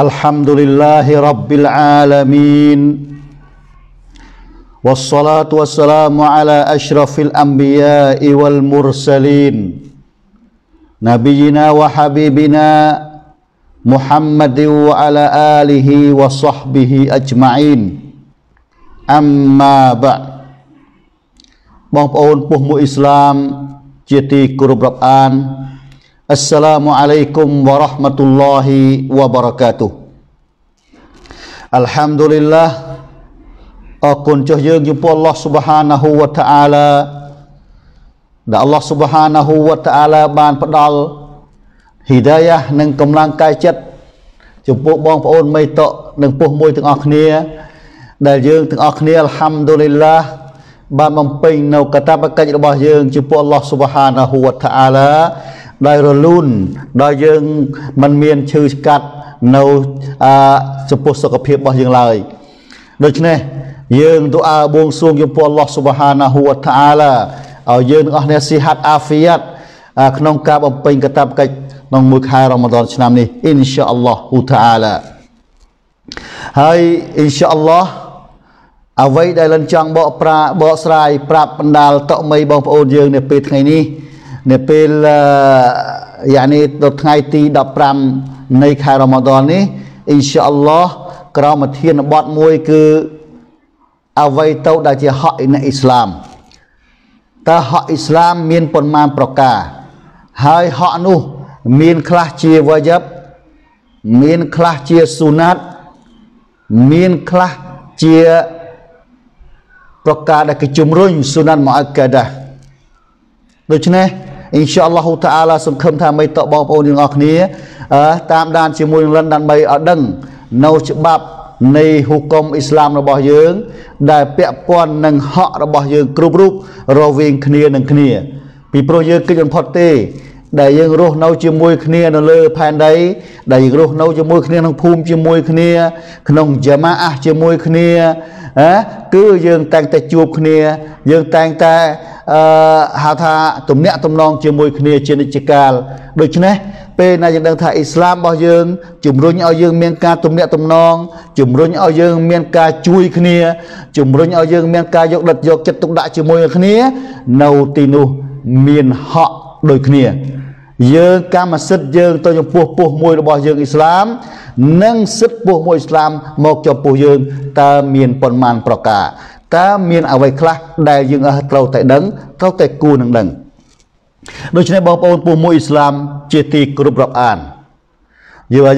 الحمد لله رب العالمين والصلاة والسلام على أشرف الأنبياء والمرسلين نبينا وحبيبنا محمد وعلى آله وصحبه أجمعين أما بعد إسلام បងប្អូនពុះមួយអ៊ីស្លាមជាទីគោរពរាប់អាន Assalamualaikum warahmatullahi wabarakatuh อัลฮัมดุลิลละអរគុណចុះយើងចំពោះ Allah Subhanahu wa Ta'ala ដែល Allah Subhanahu wa Ta'ala បានផ្ដល់ហិដាយ៉ានិងកម្លាំងកាយចិត្តចំពោះបងប្អូនមេតកនិងពុះមួយទាំងអស់គ្នា ដែល យើងទាំងអស់គ្នា Alhamdulillah បានបំពេញនៅកតាបកិច្ចរបស់យើងចំពោះ Allah Subhanahu wa Ta'ala ដោយរលូនដោយយើងមិនមានឈឺស្កាត់នៅអចំពោះសុខភាពរបស់យើងឡើយដូច្នេះ យើងទូអាបួងសួងចំពោះអល់ឡោះស៊ុបហានាហ៊ូវតាអាឡាឲ្យយើងទាំងអស់គ្នាស៊ីហាត់អាហ្វៀតក្នុងការបំពេញកាតព្វកិច្ចក្នុងមួយខែរ៉ម៉ាដនឆ្នាំនេះអ៊ីនសាអល់ឡោះហ៊ូតាអាឡាហើយអ៊ីនសាអល់ឡោះអ្វីដែលលិនចង់បកប្រាបកស្រាយប្រាប់បណ្ដាលតមីបងប្អូនយើងនៅពេលថ្ងៃនេះនៅពេលយ៉ាងនេះដល់ថ្ងៃទី15នៃខែរ៉ម៉ាឌននេះអ៊ីនសាអល់ឡោះក្រមធានបទមួយគឺអ្វីទៅដែលជាហកនៃអ៊ីស្លាមតើហកអ៊ីស្លាមមានប៉ុន្មានប្រការ ហើយហកនោះ មាន ខ្លះជាវ៉ាយបមានខ្លះជាស៊ូណាត់មានខ្លះជា ប្រការដែលគេជំរុញស៊ូណាត់មកអកាដាដូច្នេះអ៊ីនសាអល់ឡោះតាអាឡាសង្ឃឹមថាមិនតបងប្អូនទាំងអស់គ្នាតាមដានជាមួយនឹងលិនដើម្បីឲ្យដឹងនៅច្បាប់នៃហុកុមអ៊ីស្លាមរបស់យើងដែលពាក់ព័ន្ធនឹងហករបស់យើងគ្រប់រូបរវាងគ្នានឹងគ្នា ពីព្រោះយើងគិតមិនផុតទេ ដែលយើងរស់នៅជាមួយគ្នានៅលើផែនដីដែលយើងរស់នៅជាមួយគ្នា ក្នុងភូមិជាមួយគ្នាក្នុងជាម៉ាអះជាមួយគ្នាគឺយើងតែងតែជួបគ្នាយើងតែងតែអឺហៅថាទំនាក់ទំនងជាមួយ គ្នាជានិច្ចកាលដូច្នេះពេលណាយើងដឹងថាអ៊ីស្លាមរបស់យើងជំរុញឲ្យយើង មានការទំនាក់ទំនងជំរុញឲ្យយើង មានការជួយគ្នាជំរុញឲ្យយើងមាន ការយកដិតយកចិត្តទុកដាក់ជាមួយគ្នា នៅទីនោះមានហក់ដូចគ្នា យើងកម្មសិទ្ធិយើងទៅចំពោះពោះមួយរបស់យើងអ៊ីស្លាមនិងសិទ្ធិពោះមួយអ៊ីស្លាមមកចំពោះយើងតើមានប៉ុន្មានប្រការ ta miên ở vầy khắc đầy dương ở trâu tại đấng trâu tại cù nâng islam chia tì cựu rộp an dù là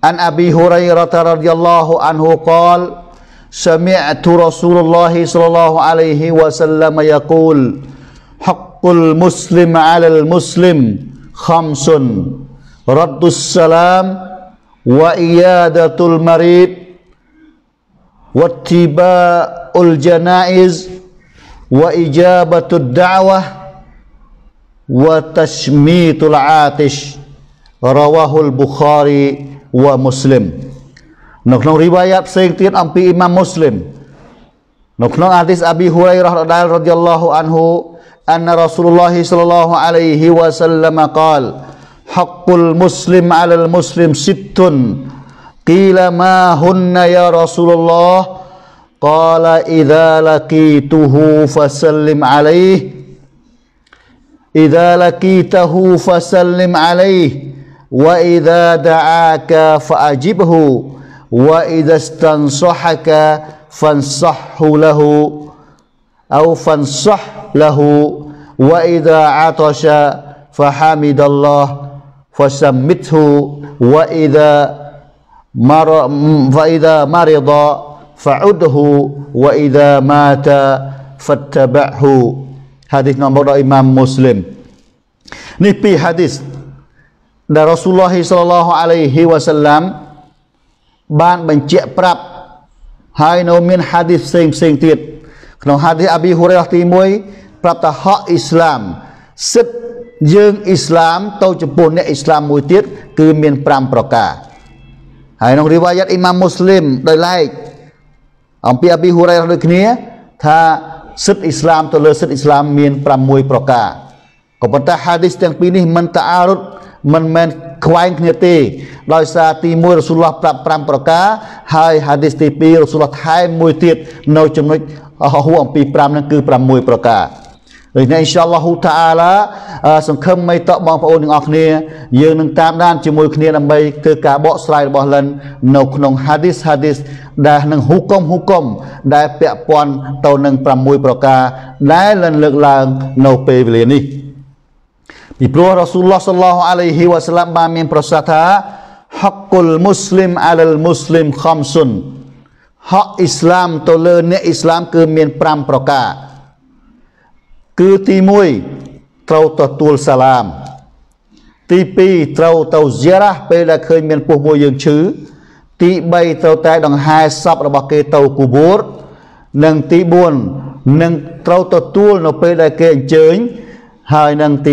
an abi hurayi rata radiyallahu anhu qal sami'atu rasulullahi sallallahu alaihi wasallam yaqul haqqul muslim al muslim khamsun raddus salam wa iyadatul marib واتباع الجنائز وإجابة الدعوة وتشميت العاتش رواه البخاري ومسلم عنه أن رسول الله صلى الله عليه وسلم قال حق المسلم على المسلم ست قيل ما هن يا رسول الله قال إذا لقيته فسلم عليه إذا لقيته فسلم عليه وإذا دعاك فأجبه وإذا استنصحك فانصحه له أو فانصح له وإذا عطش فحمد الله فسمته وإذا مر... فإذا مرض فعده وإذا مات فاتبعه حديث نمبر إمام مسلم នេះពី hadith ដែលរ៉ាស៊ូលឡោះសាឡឡោះអាឡៃហ៊ីវ៉ាសាឡាំបានបញ្ជាក់ប្រាប់ហើយនៅមាន hadith ផ្សេងផ្សេងទៀតក្នុង hadith អាប៊ីហ៊ូរ៉ៃរ៉ាទី1ប្រាប់ថាហកអ៊ីស្លាមសិទ្ធយើងអ៊ីស្លាមទៅចំពោះអ្នកអ៊ីស្លាមមួយទៀតគឺមាន5ប្រការហើយក្នុងរីវ៉ាយ៉ាត់អ៊ីម៉ាមមូស្លីមដោយឡែកអំពីអប៊ីហ៊ូរ៉ៃរ៉ាដូចគ្នាថាសិទ្ធិអ៊ីស្លាមទៅលើសិទ្ធិអ៊ីស្លាមមាន6ប្រការក៏ប៉ុន្តែហាឌីសទាំងពីរនេះមិនតាអារុតមិនមែនខ្វែងគ្នាទេ ដោយសារទី1រស៊ូលឡោះប្រាប់5ប្រការ ហើយហាឌីសទី2រស៊ូលឡោះថែមមួយទៀតនៅចំណុចហួរអំពី5ហ្នឹងគឺ6ប្រការដូច្នេះអ៊ីនសាអល់ឡោះហ៊ូតាអាឡាសង្ឃឹមមេតកបងប្អូនទាំងអស់គ្នាយើងនឹងតាមដានជាមួយគ្នាដើម្បីធ្វើការបកស្រាយរបស់លិននៅក្នុង hadith hadith ដែលនឹងហ៊ូកុំហ៊ូកុំ ដែលពាក់ព័ន្ធទៅនឹង6ប្រការ ដែលលិនលើកឡើងនៅពេលវេលានេះពីព្រោះរ៉ាស៊ូលឡោះសល្លោះអាឡៃហ៊ីវ៉ាសឡាំបានមានប្រសាសន៍ថា haqqul muslim អាលល muslim khamsun ហកអ៊ីស្លាមទៅលើអ្នកអ៊ីស្លាមគឺមាន5ប្រការគឺទី1ត្រូវទទួលសាឡាមទី2ត្រូវទៅស៊ារ៉ាពេលដែលឃើញមានពស់មួយយើងឈឺទី3ត្រូវតែដង្ហែសពរបស់គេទៅគូបួរនិងទី4នឹងត្រូវទទួលនៅពេលដែលគេអញ្ជើញហើយនឹងទី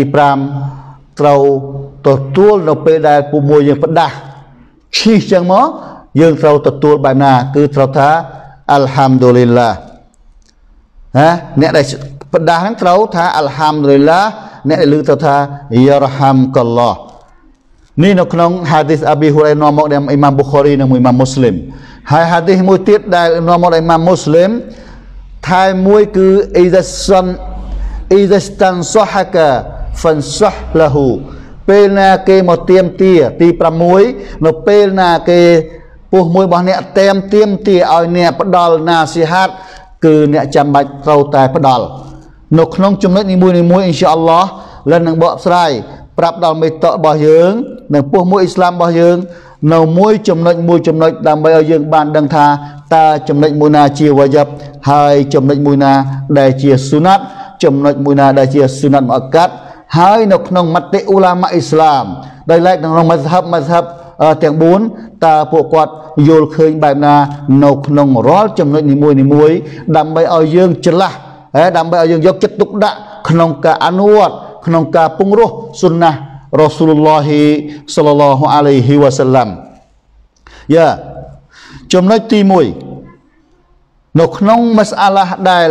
5ត្រូវទទួលនៅពេលដែលពស់មួយយើងផ្ដាស់ឈីសចឹងមកយើង ត្រូវទទួលបែបណា គឺត្រូវថាអัลហាំឌូលីឡាណាអ្នកដែលប្រដាសហ្នឹងត្រូវថាអលហាំឌុលីឡាអ្នកដែលលើទៅថាយ៉ារហាំកឡោះនេះនៅក្នុងហាឌីសអាប៊ីហ៊ូរ៉ៃនាំមកដែលអ៊ីម៉ាមប៊ូខារីនិងមួយអ៊ីម៉ាមមូស្លីមហើយហាឌីសមួយទៀតដែលនាំមកដោយអ៊ីម៉ាមមូស្លីមថែមួយគឺអ៊ីដាសានអ៊ីដាស្តានសូហាកាហ្វាន់សូហឡាហ៊ូពេលណាគេមកទៀមទាទី6នៅពេលណាគេពោះមួយរបស់អ្នកទៀមទៀមទាឲ្យអ្នកផ្ដាល់ណាស៊ីហាត់គឺអ្នកចាំបាច់ត្រូវតែផ្ដាល់នៅក្នុងចំណុចនីមួយៗអ៊ីនសាអល់ឡោះលិននឹងបកស្រាយប្រាប់ដល់មេតករបស់យើង និងពោះមួយអ៊ីស្លាមរបស់យើងនៅមួយចំណុចមួយចំណុចដើម្បីឲ្យយើង បានដឹងថាតើចំណុចមួយណាជាវ៉ាយបហើយចំណុចមួយណាដែលជាស៊ុណាត់ចំណុចមួយណាដែលជាស៊ុណាត់មកកាត់ហើយនៅក្នុងមតិអ៊ូឡាម៉ាអ៊ីស្លាមដោយឡែកនៅក្នុងមស្ហាប់មស្ហាប់ទាំង4តើពួកគាត់យល់ឃើញបែបណានៅក្នុងរាល់ចំណុចនីមួយៗដើម្បីឲ្យយើងច្រឡះដើម្បីឲ្យយើងយកចិត្តទុកដាក់ក្នុងការអនុវត្ត ក្នុងការពង្រោះសុនះរ៉ាស៊ូលឡោះសល្លឡោះអាឡៃហ៊ីវ៉ាសាឡាំយ៉ាចំណុចទី1នៅក្នុងមាសអាឡាដែល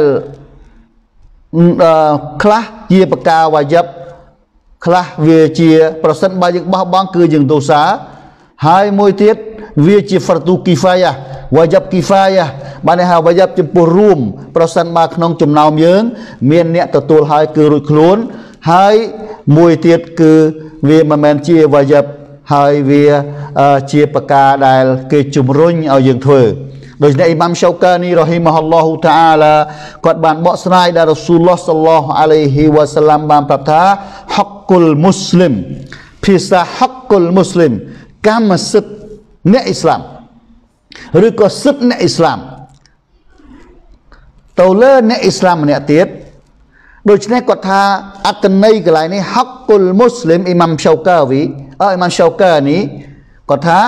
ខ្លះជាបកាវាយបខ្លះវាជា ប្រសិនបើយើងបោះបង់គឺយើងទោសាហើយមួយទៀតវាជាហ្វរទូគីហ្វាយ៉ាវាយ៉ាប់គីហ្វាយ៉ាបានន័យថាវាយ៉ាប់ចំពោះរួមប្រសិនបើក្នុងចំណោមយើងមានអ្នកទទួលហើយគឺរួចខ្លួនហើយមួយទៀតគឺវាមិនមែនជាវាយ៉ាប់ហើយវាជាប្រការដែលគេជំរុញឲ្យយើងធ្វើដូច្នេះអ៊ីម៉ាំ Syaukani រ៉ហ៊ីម៉ាហឡោះតាឡាគាត់បានបកស្រាយដល់រ៉ាស៊ូលឡោះសឡោះអាឡៃហ៊ីវ៉ាសាឡាំបានប្រាប់ថាហុកគុលមូស្លីមភាសាហុកគុលមូស្លីមកម្មសិទ្ធិអ្នកអ៊ីស្លាមឬក៏សិទ្ធិអ្នកអ៊ីស្លាមទៅលើអ្នកអ៊ីស្លាមម្នាក់ទៀតដូច្នេះគាត់ថាអត្តន័យកន្លែងនេះហកុលមូស្លីមអ៊ីម៉ាំឈូកាវីអ៊ីម៉ាំឈូកានីគាត់ថា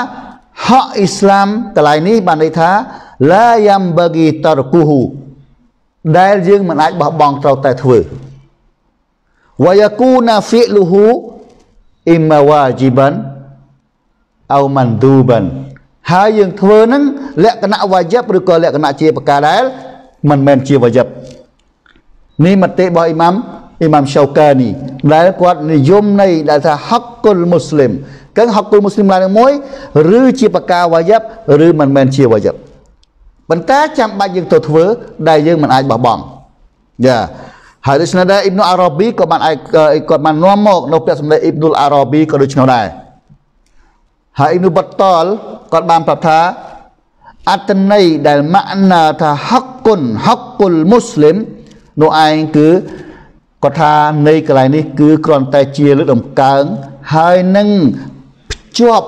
ហកអ៊ីស្លាមកន្លែងនេះបានន័យថាឡាយ៉ាំបាហ្គីតរគូហ៊ូដែលយើងមិនអាចបោះបង់ត្រូវតែធ្វើវយ៉ាគូណាហ្វីលូហ៊ូអ៊ីម៉ាវ៉ាជីបានអៅម៉ាន់ឌូបិនហើយយើងធ្វើហ្នឹងលក្ខណៈវាយិបឬក៏លក្ខណៈជាបកាដែលមិនមែនជាវាយិបនេះមតិរបស់អ៊ីម៉ាំអ៊ីម៉ាំសូកានីដែលគាត់និយមនៃដែលថាហកគុលមូស្លីមគឺហកគុលមូស្លីមឡើងមួយឬជាបកាវាយិបឬមិនមែនជាវាយិបប៉ុន្តែចាំបាច់យើងទៅធ្វើដែលយើងមិនអាចបោះបង់យ៉ាហើយដូច្នេះដែរអ៊ីបនុអារ៉ាប៊ីក៏បានគាត់បាននាំមកនៅពាក្យសម្ដីអ៊ីបនុលអារ៉ាប៊ីក៏ដូច្នោះដែរហើយអ៊ីនូបតលគាត់បានប្រាប់ថាអត្តន័យដែលម៉ាក់ណាថាហកគុណហកគុលមូស្លីមនោះឯងគឺគាត់ថានៃកន្លែងនេះ គឺគ្រាន់តែជាលើកដំកើងហើយនឹងភ្ជាប់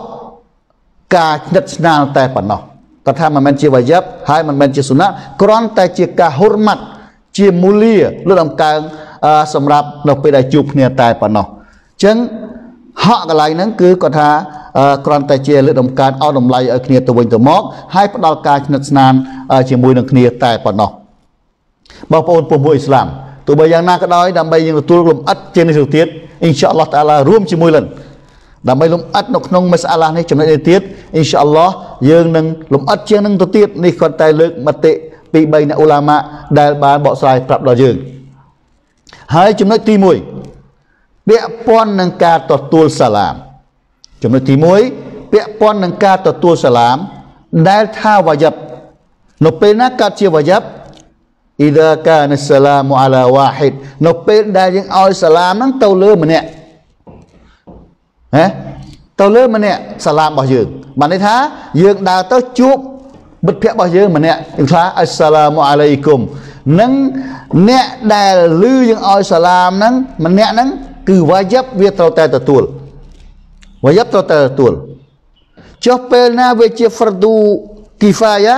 ការស្និទ្ធស្នាលតែប៉ុណ្ណោះគាត់ថាមិនមែនជាវាយប់ហើយមិនមែនជាសុណាគ្រាន់តែជាការហុរម៉ាត់ជាមូលាលើកដំកើងសម្រាប់នៅពេលដែលជួបគ្នាតែប៉ុណ្ណោះអញ្ចឹងហក់កន្លែងហ្នឹងគឺគាត់ថាគ្រាន់តែជាលើកដំកើងឲ្យតម្លៃឲ្យគ្នាទៅវិញទៅមក ហើយផ្ដល់ការស្និទ្ធស្នាលជាមួយនឹងគ្នាតែប៉ុណ្ណោះបងប្អូនពុះមួយអ៊ីស្លាមទោះបីយ៉ាងណាក៏ដោយដើម្បីយើងទទួលលំអិតជាងនេះទៅទៀតអ៊ីនសាអល់ឡោះតាឡារួមជាមួយលិនដើម្បីលំអិតនៅក្នុងមិសអាឡានេះចំណុចនេះទៀតអ៊ីនសាអល់ឡោះយើងនឹងលំអិតជាងនឹងទៅទៀតនេះគាត់តែលើកមតិពី3អ្នកឧឡាម៉ាដែលបានបកស្រាយប្រាប់ដល់យើងហើយចំណុចទី1ពាក់ព័ន្ធនឹងការទទួលសាឡាមចំណុចទី1ពាក់ព័ន្ធនឹងការទទួលសាឡាមដែលថាវ៉ាយប់នៅពេលណាកើតជាវ៉ាយប់ إذا كان السلام على واحد នៅពេលដែលយើងឲ្យសាឡាមហ្នឹងទៅលើម្នាក់ហ៎ទៅលើម្នាក់សាឡាមរបស់យើងបានន័យថាយើងដើរទៅជួបមិត្តភក្តិរបស់យើងម្នាក់យើងថាអស្សឡាមអាឡៃគុំនឹងអ្នកដែលឮយើងឲ្យសាឡាមហ្នឹងម្នាក់ហ្នឹងគឺវាយប់វាត្រូវតែទទួលវាយប់ត្រូវតែទទួលចុះពេលណាវាជាហ្វ្រឌូគីហ្វាយ៉ា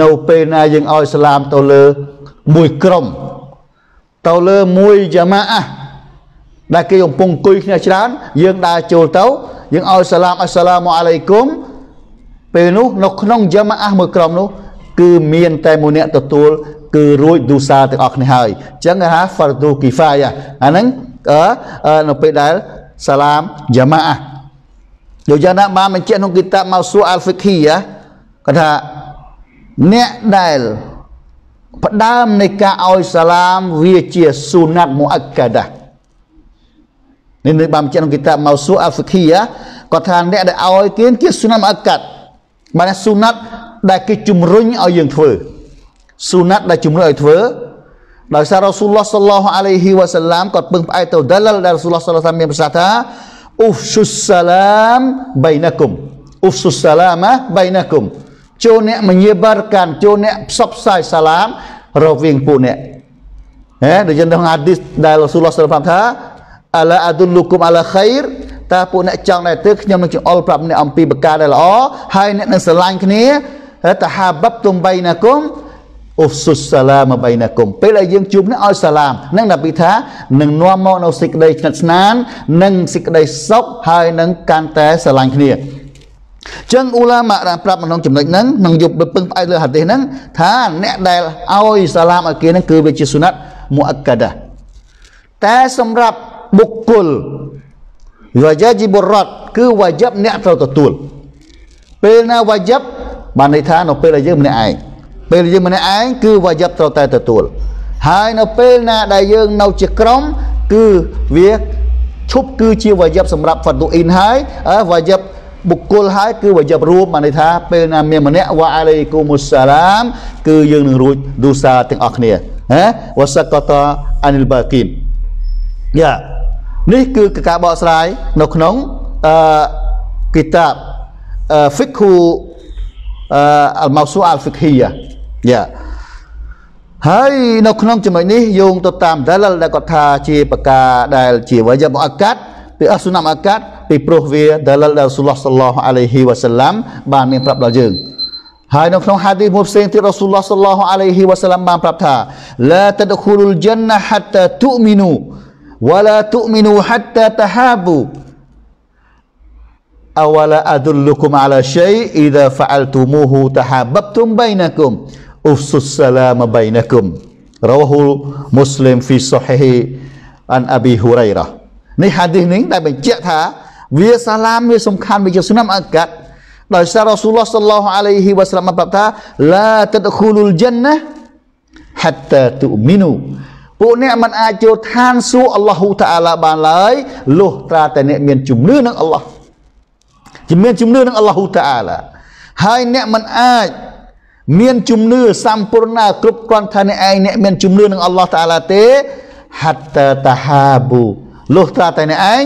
នៅពេលណាយើងឲ្យស្លាមទៅលើមួយក្រុមទៅលើមួយជាម៉ាអាដែលគេកំពុងអង្គុយគ្នាច្រើនយើងដើរចូលទៅយើងឲ្យសាឡាមអស្សឡាមអាឡៃគុំពេលនោះនៅក្នុងជាម៉ាអាមួយក្រុមនោះគឺមានតែមួយអ្នកទទួលគឺរួចឌូសាទាំងអស់គ្នាហើយអញ្ចឹងគេហៅហ្វារឌូគីហ្វាយ៉ាអាហ្នឹងនៅពេលដែលសាឡាមយ៉ាម៉ាអាដូចយ៉ាងណាបានបញ្ជាក់ក្នុងគីតាបម៉ៅស៊ូអាល់ហ្វិកហ៊ីគាត់ថាអ្នកដែលផ្ដើមនៃការឲ្យសាឡាមវាជាស៊ូណាត់មូអាកាដានេះនៅបានបញ្ជាក់ក្នុងគីតាបម៉ៅស៊ូអាល់ហ្វិកហ៊ីគាត់ថាអ្នកដែលឲ្យគេគេស៊ូណាត់មូអាកាដបានស៊ូណាត់ដែលគេជំរុញឲ្យយើងធ្វើស៊ូណាត់ដែលជំរុញឲ្យធ្វើដោយសាររ៉ូស៊ូលឡោះសល្លោះអាឡៃហ៊ីវ៉ាសាឡាមគាត់ពឹងផ្អែកទៅដលដែលរ៉ូស៊ូលឡោះសល្លោះមានប្រសាសន៍ថាអ៊ូស៊ុសសាឡាមបៃណាគុំអ៊ូស៊ុសសាឡាមបៃណាគុំចូលអ្នកមញាបារកាន់ចូលអ្នកផ្សព្វផ្សាយសាឡាមរវាងពួកអ្នកហេដូចយើងដឹងអាឌីសដែលរ៉ូស៊ូលឡោះសល្លោះថាអាឡាអាឌុលលុគុមអាឡាខៃរតើពួកអ្នកចង់ដែរទេខ្ញុំនឹងចង្អុលប្រាប់អ្នកអំពីប្រការដែលល្អហើយអ្នកនឹងស្រឡាញ់គ្នាតហាបបទុំបៃណាគុំអូសុសាឡាមបៃណាគុំពេលដែលយើងជួបនឹងឲ្យសាឡាមនឹងនប៊ីថានឹងនាំមកនៅសេចក្តីស្និទ្ធស្នាលនិងសេចក្តីសុខហើយនឹងកាន់តែស្រឡាញ់គ្នាចឹងអ៊ូឡាម៉ាបានប្រាប់ក្នុងចំណុចហ្នឹងនឹងយកពឹងផ្អែកលើហាឌីសហ្នឹងថាអ្នកដែលឲ្យសាឡាមឲ្យគេហ្នឹងគឺវាជាសុណាត់មូអាកាដាតែសម្រាប់បុគ្គលវ៉ាយ៉ាជីបុរ៉ាត់គឺវ៉ាយ៉ាប់អ្នកត្រូវទទួលពេលណាវ៉ាយ៉ាប់បានន័យថានៅពេលដែលយើងម្នាក់ឯងពេលយើងម្នាក់ឯងគឺវាយ័តត្រូវតែទទួលហើយនៅពេលណាដែលយើង នៅជាក្រុម គឺវាឈប់គឺជាវាយ័តសម្រាប់ហ្វាត់ឌូអ៊ីនហើយវាយ័តបុគ្គលហើយគឺវាយ័តរួមបានន័យថាពេលណា មានម្នាក់វ៉ាអាឡៃគូមុសសាឡាមគឺយើងនឹងរួចឌូសាទាំងអស់គ្នាណាវ៉ាសកតអានិលបាគីនយ៉ានេះគឺការបកស្រាយនៅក្នុងអឺគីតាប فقه الموسوعة الفقهية យ៉ាហើយនៅក្នុងចំណុចនេះយោងទៅតាមដាលដែលគាត់ថាជាបកាដែលជាវយបអាកាត់ពីអសុណាមអាកាត់ពីព្រោះវាដាលដែលសុលឡោះសឡោះអាឡៃហ៊ីវ៉ាសាឡាំបានមានប្រាប់ដល់យើងហើយនៅក្នុងហាឌីសមួយផ្សេងទៀតរ៉ាស៊ូលឡោះសឡោះអាឡៃហ៊ីវ៉ាសាឡាំបានប្រាប់ថាឡាតដខូលុលជណាហាត់តាទូមីនូវ៉ាឡាទូមីនូហាត់តាតាហាប៊ូ أولا أدلكم على شيء إذا فعلتموه تحاببتم بينكم افسوا السلام بينكم رواه مسلم في صحيح عن ابي هريره នេះហាឌីសនេះដែលបញ្ជាក់ថា វាសាឡាមវាសំខាន់វាជាស្នាមអកាត់ដោយសាររ៉ាស៊ូលឡោះសល្លោះអាឡៃហ៊ីវ៉ាសាឡាមប្រាប់ថាឡាតដខូលុលជិនណាហាត់តាទូមីនូពួកអ្នកមិនអាចចូលឋានសួគ៌អល់ឡោះតាអាឡាបានឡើយលុះត្រាតែអ្នកមានជំនឿនឹងអល់ឡោះជំនឿជំនឿនឹងអល់ឡោះតាអាឡាហើយអ្នកមិនអាចមាន ជំនឿសម្ពូ ර් ណាគ្រប់គ្រាន់ថាអ្នកឯងអ្នកមានជំនឿនឹងអល់ឡោះតាអាឡាទេហាត់តាតាហាប៊ូលុះត្រាតែអ្នកឯង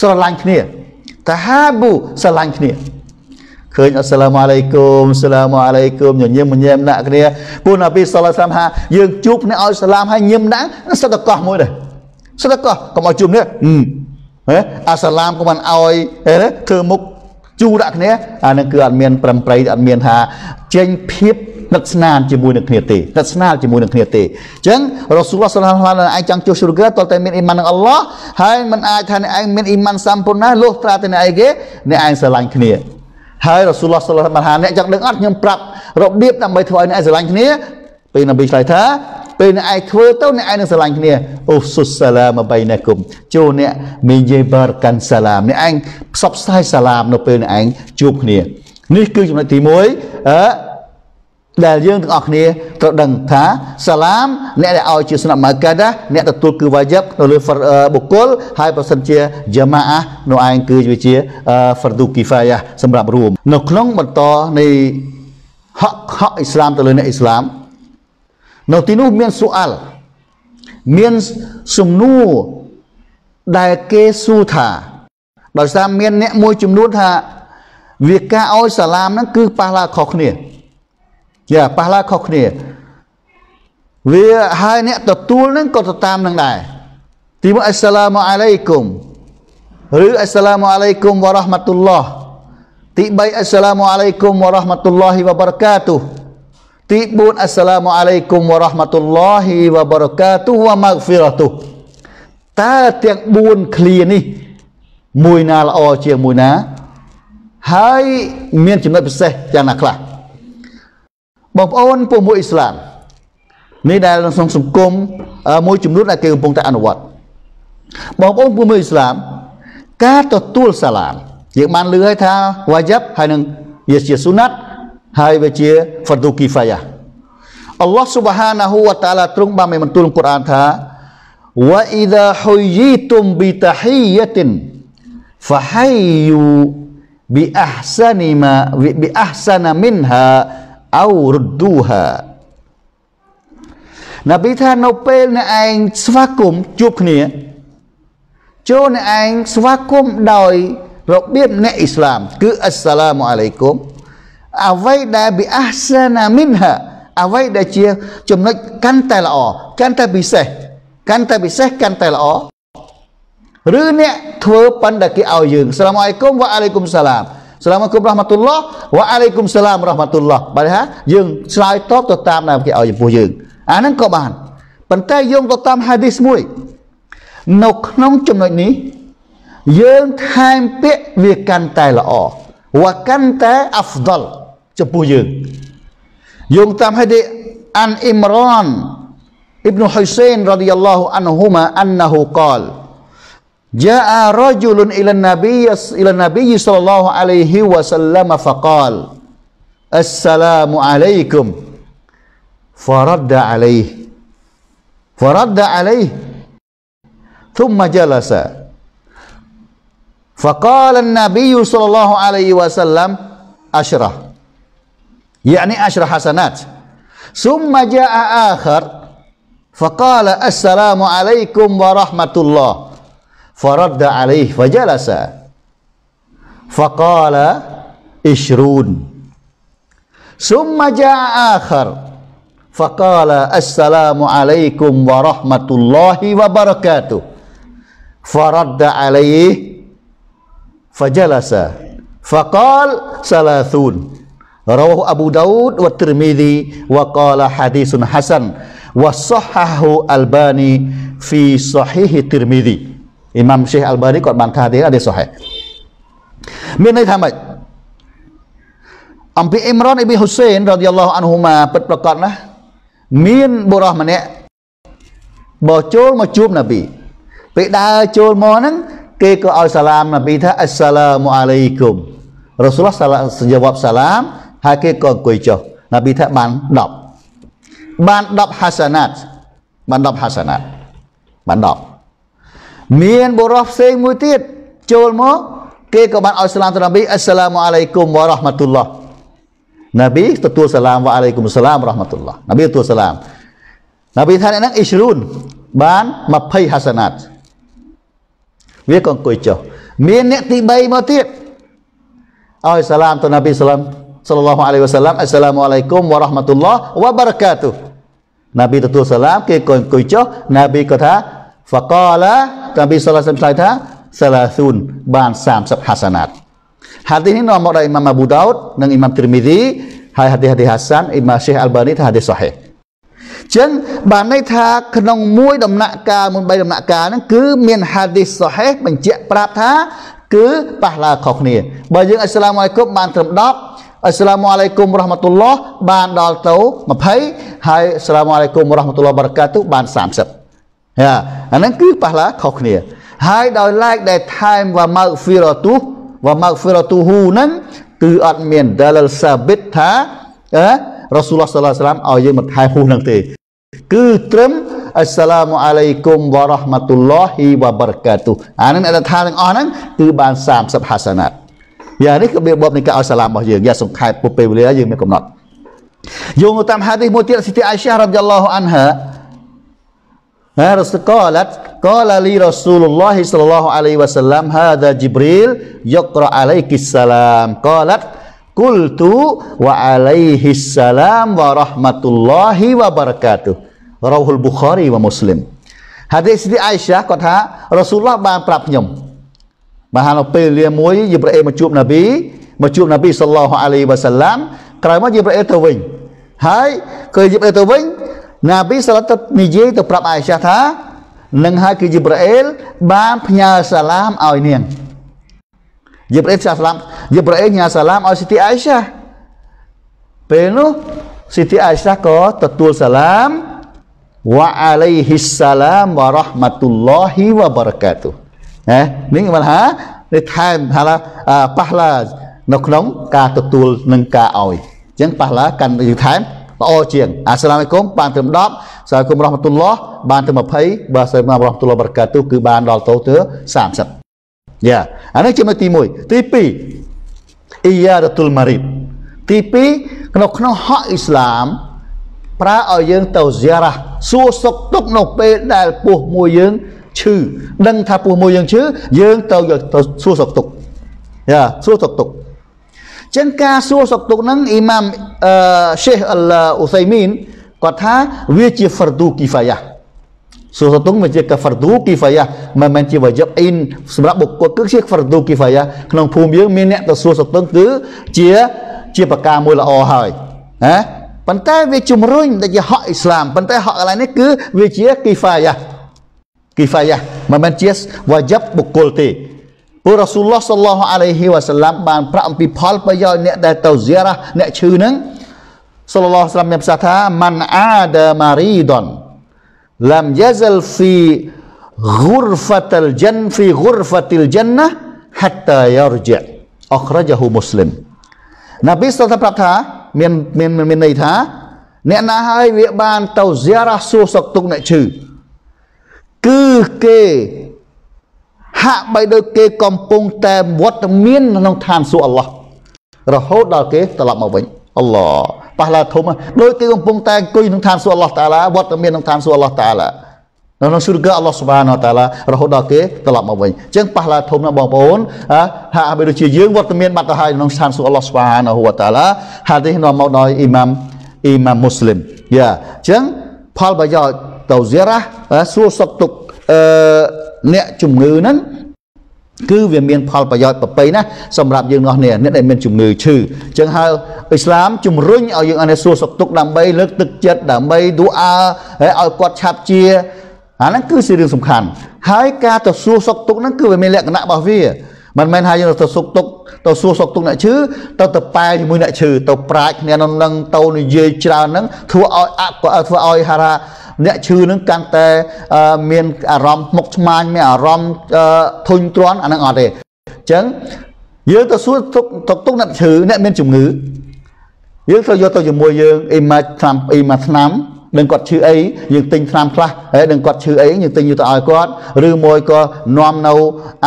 ស្រឡាញ់គ្នាតាហាប៊ូស្រឡាញ់គ្នាឃើញអស្សឡាមអាឡៃគុំសឡាមអាឡៃគុំញញឹមញញែមដាក់គ្នាពូណាប៊ីសឡាសាមហាយើងជួបគ្នាឲ្យសឡាមហើយញញឹមដាក់សតកោះមួយដែរសតកោះកុំឲ្យជួបនេះហ៎អាសឡាមកុំបានឲ្យធ្វើមុខជូរដាក់គ្នាអានឹងគឺអត់មានប្រឹងប្រែងអត់មានថា ចេញភាពនិតស្នានជាមួយនឹងគ្នាទេនិតស្នាលជាមួយនឹងគ្នាទេអញ្ចឹងរ៉ូស៊ូលសុលឡាហ៍ឡាឯងចង់ជួសជ្រកតតែមានអ៊ីម៉ាននឹងអល់ឡោះហើយមិនអាចថាអ្នកឯងមានអ៊ីម៉ានសម្ពូណាលុះត្រាតែអ្នកឯងគេអ្នកឯងស្រឡាញ់គ្នា ហើយរ៉ូស៊ូលសុលឡាហ៍ឡាអ្នកចង់ដឹងអត់ខ្ញុំប្រាប់របៀបដើម្បីធ្វើឲ្យអ្នកឯងស្រឡាញ់គ្នាពេលនប៊ីឆ្លើយថាពេលអ្នកឯងធ្វើទៅអ្នកឯងនឹងស្រឡាញ់គ្នាអូសុសាឡាមបៃណាគុំចូលអ្នកមីយេបារកាន់សាឡាម អ្នកឯងផ្សព្វផ្សាយសាឡាម នៅពេលអ្នកឯងជួបគ្នា នេះគឺចំណុចទី1អឺដែលយើងទាំងអស់គ្នាត្រូវដឹងថា សាឡាមអ្នកដែលឲ្យជាស្នាក់ម៉ៅកាដា អ្នកទទួលគឺវ៉ាយឹបនៅលើបុគ្គលហើយប្រសិនជាយ៉ាម៉ាអានោះឯងគឺជាជាហ្វរឌូគីហ្វាយ៉ាសម្រាប់រួម នៅក្នុងបន្តនៃហកហកអ៊ីស្លាមទៅលើអ្នកអ៊ីស្លាមនៅទីនោះមានសុអល់មានសំណួរដែលគេសួរថាដោយសារមាន អ្នកមួយ ចំនួនថា វាការឲ្យសាឡាមហ្នឹងគឺប៉ះឡាខុសគ្នាយ៉ាប៉ះឡាខុសគ្នាវាហើយអ្នកទទួលហ្នឹងក៏ទៅតាមនឹងដែរទីមួយអស្សឡាមអាឡៃគុំឬអស្សឡាមអាឡៃគុំវ៉ារ៉ាហ្មាតុលឡោះទី3អស្សឡាមអាឡៃគុំវ៉ារ៉ាហ្មាតុលឡោះវ៉ាបារកាទុហ៍ទី4អស្សឡាមអាឡៃគុំវ៉ារ៉ាហ្មាតុលឡាហ៊ីវ៉ាបារកាតុវ៉ាម៉ាហ្វហ្វីរ៉ាតុតើទាំង4ឃ្លានេះមួយណាល្អជាងមួយណា ហើយមានចំណុចពិសេសយ៉ាងណាខ្លះបងប្អូនពុះមួយអ៊ីស្លាមនេះដែលក្នុងសង្គមមួយចំនួនដែលគេកំពុងតែអនុវត្តបងប្អូនពុះមួយអ៊ីស្លាម ការទទួលសាឡាមយើងបានលើហើយថាវ៉ាយ៉ាប់ហើយនឹងយាជាស៊ុណាត់ហើយវាជាហ្វរឌូគីហ្វាយ៉ាអល់ឡោះស៊ុបហានាហ៊ូវតាឡាទ្រង់បានបានបន្ទូលកូរ៉ានថាវ៉ាអ៊ីដាហ៊ុយីតុមប៊ីតាហ៊ីយ៉ាទិនហ្វាហៃយូប៊ីអ៊ហ្សានីម៉ាប៊ីអ៊ហ្សានាមីនហាអោរុឌូហាណាប៊ីថានៅពេលអ្នកឯងស្វាគមន៍ជួបគ្នាចូលអ្នកឯងស្វាគមន៍ដោយរបៀបអ្នកអ៊ីស្លាមគឺអស្សឡាមអាឡៃគុំអ្វីដែលប៊ីអាសាណាមីនហាអ្វីដែលជាចំណុចកាន់តែល្អកាន់តែពិសេសកាន់តែពិសេសកាន់តែល្អឬអ្នកធ្វើប៉ិនដែលគេឲ្យយើងសឡាមអឡៃគុំវ៉ាអាឡៃគុំសាឡាមសឡាមអឡៃគុំរ៉ាហ្មាតុលឡោះវ៉ាអាឡៃគុំសាឡាមរ៉ាហ្មាតុលឡោះបាទហាយើងឆ្លើយតបទៅតាមដែលគេឲ្យចំពោះយើងអាហ្នឹងក៏បានប៉ុន្តែយោងទៅតាមហាឌីសមួយនៅក្នុងចំណុចនេះយើងថែមពាក្យវាកាន់តែល្អវ៉ាកាន់តែអាហ្វដល់ចំពោះយើងយោងតាមហេតុអានអ៊ីមរ៉ានអ៊ីបនុហ៊ុសេនរ៉ាឌីយ៉ាឡោះអានហ៊ូម៉ាអានហ៊ូកាល់ Ja'a rajulun ila nabiy ila nabiy sallallahu alaihi wasallam faqal Assalamu alaikum faradda alaih faradda alaih thumma jalasa faqala an-nabiy sallallahu alaihi wasallam ashrah yakni asyra hasanat summa jaa akhar faqala assalamu alaikum warahmatullah faradda alaih fajalasa faqala ishrun summa jaa akhar faqala assalamu alaikum warahmatullahi wabarakatuh faradda alaih fajalasa faqal salathun Rawahu Abu Daud wa Tirmidzi wa qala hadisun hasan wa sahahu Albani fi sahihi Tirmidzi. Imam Syekh Albani còn bàn tha thế sahih. Min này tham Ampi Imran ibn Hussein radhiyallahu anhuma nah. salam. ហើយគេក៏អង្គុយចុះណាប៊ីថាបាន10បាន10ហាសាណាតបាន10ហាសាណាតបាន10មានបុរសផ្សេងមួយទៀតចូលមកគេក៏បានឲ្យស្លាមទៅនប៊ីអស្សឡាមអាឡៃគុំវ៉ារ៉ាហ្មាតុលឡោះនប៊ីទទួលសឡាមវ៉ាអាឡៃគុំសឡាមរ៉ាហ្មាតុលឡោះនប៊ីទទួលសឡាមនប៊ីថាអ្នកហ្នឹងអ៊ីស្រូនបាន20ហាសាណាតវាក៏អង្គុយចុះមានអ្នកទី3មកទៀតឲ្យសឡាមទៅនប៊ីសឡាម sallallahu alaihi wasallam assalamualaikum warahmatullahi wabarakatuh ណាប៊ីទទួលសាឡាមគេក៏អង្គុយចុះណាប៊ីក៏ថាហ្វាកាឡាតាប៊ីសាឡាមឆ្លើយថាសាឡាស៊ូនបាន30ហាសាណាតហាឌីសនេះនាំមកដោយអ៊ីម៉ាមអាប៊ូដោតនិងអ៊ីម៉ាមទ្រីមីឌីហើយហាឌីសហាឌីសហាសានអ៊ីម៉ាសេះអាល់បានីថាហាឌីសសាហេចឹងបានន័យថាក្នុងមួយដំណាក់កាលមួយបីដំណាក់កាលហ្នឹងគឺមានហាឌីសសាហេបញ្ជាក់ប្រាប់ថាគឺប៉ះឡើងខុសគ្នាបើយើងអ៊ីស្លាមអាឡៃគុបបានត្រឹម10អស្សឡាមអាឡៃគុំរ៉ាហ្មាតុលឡោះបានដល់ទៅ20ហើយអស្សឡាមអាឡៃគុំរ៉ាហ្មាតុលឡោះបារកាទុបាន30យ៉ាអាហ្នឹងគឺប៉ះឡាខុសគ្នាហើយដោយឡែកដែលថែមវ៉ាម៉ៅហ្វីរ៉ាទូវ៉ាម៉ៅហ្វីរ៉ាទូហ៊ូហ្នឹងគឺអត់មានដាលលសាបិតថាអឺរ៉ាស៊ូលឡោះសាឡាស្លាមឲ្យយើងមកថែហ៊ូហ្នឹងទេគឺត្រឹមអស្សឡាមអាឡៃគុំវ៉ារ៉ាហ្មាតុលឡោះវ៉ាបារកាទុអាហ្នឹងអត្តថាទាំងអស់ហ្នឹងគឺបាន30ហាសាណាត់យ៉ាងនេះរបៀបបបនៃការឲ្យសាឡាមរបស់យើងយ៉ាងសង្ខេបពុះពេលវេលាយើងមានកំណត់យោងទៅតាមហាឌីសមួយទៀតសិទ្ធិអៃសារ៉ាឌីយ៉ាឡោះអានហាណារសកលាតកលាលីរ៉ាស៊ូលឡោះសល្លោះអាឡៃវ៉ាសាឡាមហាដាជីប្រីលយករ៉ាអាឡៃគិសសាឡាមកលាត Kultu wa alaihi salam wa rahmatullahi wa barakatuh. Rauhul Bukhari wa Muslim. Hadis di Aisyah គាត់ថារ៉ាស៊ូលឡោះបានប្រាប់ខ្ញុំ bahan pel dia mui Jibril macam Nabi macam Nabi Sallallahu Alaihi Wasallam kerana Jibril tahu ing hai ke Jibril tahu ing Nabi Sallallahu Alaihi Wasallam tu prab Aisyah ha neng hai ke Jibril bang penyal salam awi niang Jibril salam Jibril nyal salam awi Siti Aisyah penuh Siti Aisyah ko tetul salam wa alaihi salam wa rahmatullahi ណានេះគេថានេះថែមថាប៉ះឡានៅក្នុងការទទួល និងការឲ្យអញ្ចឹងប៉ះឡាកាន់យូរថែមល្អជាងអាស្លាមអៃគុំបានត្រឹម10សាគុំរ៉ោះមតុលឡោះបានត្រឹម20បើសាគុំរ៉ោះមតុលឡោះបរកាទូគឺបានដល់តោទៅ30យ៉ាអានេះចំណុចទី1ទី2អ៊ីយ៉ារតុលម៉ារីតទី2ក្នុងក្នុងហកអ៊ីស្លាម ប្រើឲ្យយើង ទៅ ziarah សួរសុខទុក្ខនៅពេលដែលពោះមួយយើងឈឺដឹងថាពោះមួយយើងឈឺយើងទៅយកទៅសួរសុខទុក្ខយ៉ាសួរសុខទុក្ខចឹងការសួរសុខទុក្ខហ្នឹងអ៊ីម៉ាមអឺសេះអលអ៊ូសៃមីនគាត់ថាវាជាហ្វរឌូគីហ្វាយ៉ាសួរសុខទុក្ខវាជាកាហ្វរឌូគីហ្វាយ៉ាមិនមែនជាវ៉ាយិបអ៊ីនសម្រាប់បុគ្គលគឺជាហ្វរឌូគីហ្វាយ៉ាក្នុងភូមិយើងមានអ្នកទៅសួរសុខទុក្ខគឺជា ជាប្រការមួយល្អហើយណាប៉ុន្តែវាជំរុញដែលជាហកអ៊ីស្លាមប៉ុន្តែហកកន្លែងនេះគឺវាជាគីហ្វាយ៉ាគីហ្វាយ៉ាមិនមែនជាវ៉ាយិបបុគ្គលទេព្រះរ៉ាស៊ូលឡោះសឡោះអាឡៃហ៊ីវ៉ាសាឡាំបានប្រាក់អំពីផលប្រយោជន៍អ្នកដែលទៅហ្សារ៉ាអ្នកឈឺហ្នឹងសឡឡោះស្រាប់មានផ្សាថាម៉ាន់អាដាម៉ារីដុនឡាំយ៉ាហ្សលហ្វី غرفة الجن في غرفة الجنة حتى يرجع អក្រជាហូមូស្លីមណាប៊ីសតប្រាប់ថាមានមានមានន័យថាអ្នកណាហើយវាបានទៅហ្សារ៉ាសួរសុខទុក្ខអ្នកឈឺគឺគេហាក់បីដូចគេកំពុងតែវត្តមានក្នុងឋានសួគ៌អល់ឡោះរហូតដល់គេត្រឡប់មកវិញអល់ឡោះប៉ះឡាធំដូចគេកំពុងតែអង្គុយក្នុងឋានសួគ៌អល់ឡោះតាឡាវត្តមានក្នុងឋានសួគ៌អល់ឡោះតាឡានៅក្នុងស៊ូរកាអល់ឡោះសុបានតាឡារហូតដល់គេត្រឡប់មកវិញអញ្ចឹងប៉ះឡាធំណាបងប្អូន ហាក់បីដូចជាយើងវត្តមានបាត់ទៅហើយក្នុងឋានសួគ៌អល់ឡោះសុបានហូតាឡាហាឌីសនាំមកដោយអ៊ីម៉ាំអ៊ីម៉ាំមូស្លីមយ៉ាអញ្ចឹងផលប្រយោជន៍តោសិរះសួរសុខទុក្ខអឺអ្នកជំងឺហ្នឹងគឺវាមានផលប្រយោជន៍ប្រពៃណាសម្រាប់យើងនោះនេះអ្នកដែលមានជំងឺឈឺអញ្ចឹងហើយអ៊ីស្លាមជំរុញឲ្យយើងអានេះសួរសុខទុក្ខដើម្បីលើកទឹកចិត្តដើម្បីឌូអាហើយឲ្យគាត់ឆាប់ជាអាហ្នឹងគឺជារឿងសំខាន់ហើយការទៅសួរសុខទុក្ខហ្នឹងគឺវាមានលក្ខណៈរបស់វាមិនមែនថាយើងទៅសុខទុក្ខទៅសួរសុកទុកអ្នកឈឺទៅទៅប៉ែជាមួយអ្នកឈឺទៅប្រាជ្ញគ្នានឹងទៅនិយាយច្រើនហ្នឹងធ្វើឲ្យអធ្វើឲ្យហារាអ្នកឈឺនឹងកាន់តែមានអារម្មណ៍មុខឆ្មាញមានអារម្មណ៍ធុញទ្រាន់អាហ្នឹងអត់ទេអញ្ចឹងយើងទៅសួរទុកទុកទុកអ្នកឈឺអ្នកមានជំងឺយើងត្រូវយកទៅជាមួយយើងអីមួយឆ្នាំអីមួយឆ្នាំនឹងគាត់ឈឺអីយើងទិញថ្នាំខ្លះហើយនឹងគាត់ឈឺអីយើងទិញយកទៅឲ្យគាត់ឬមួយក៏នាំនៅ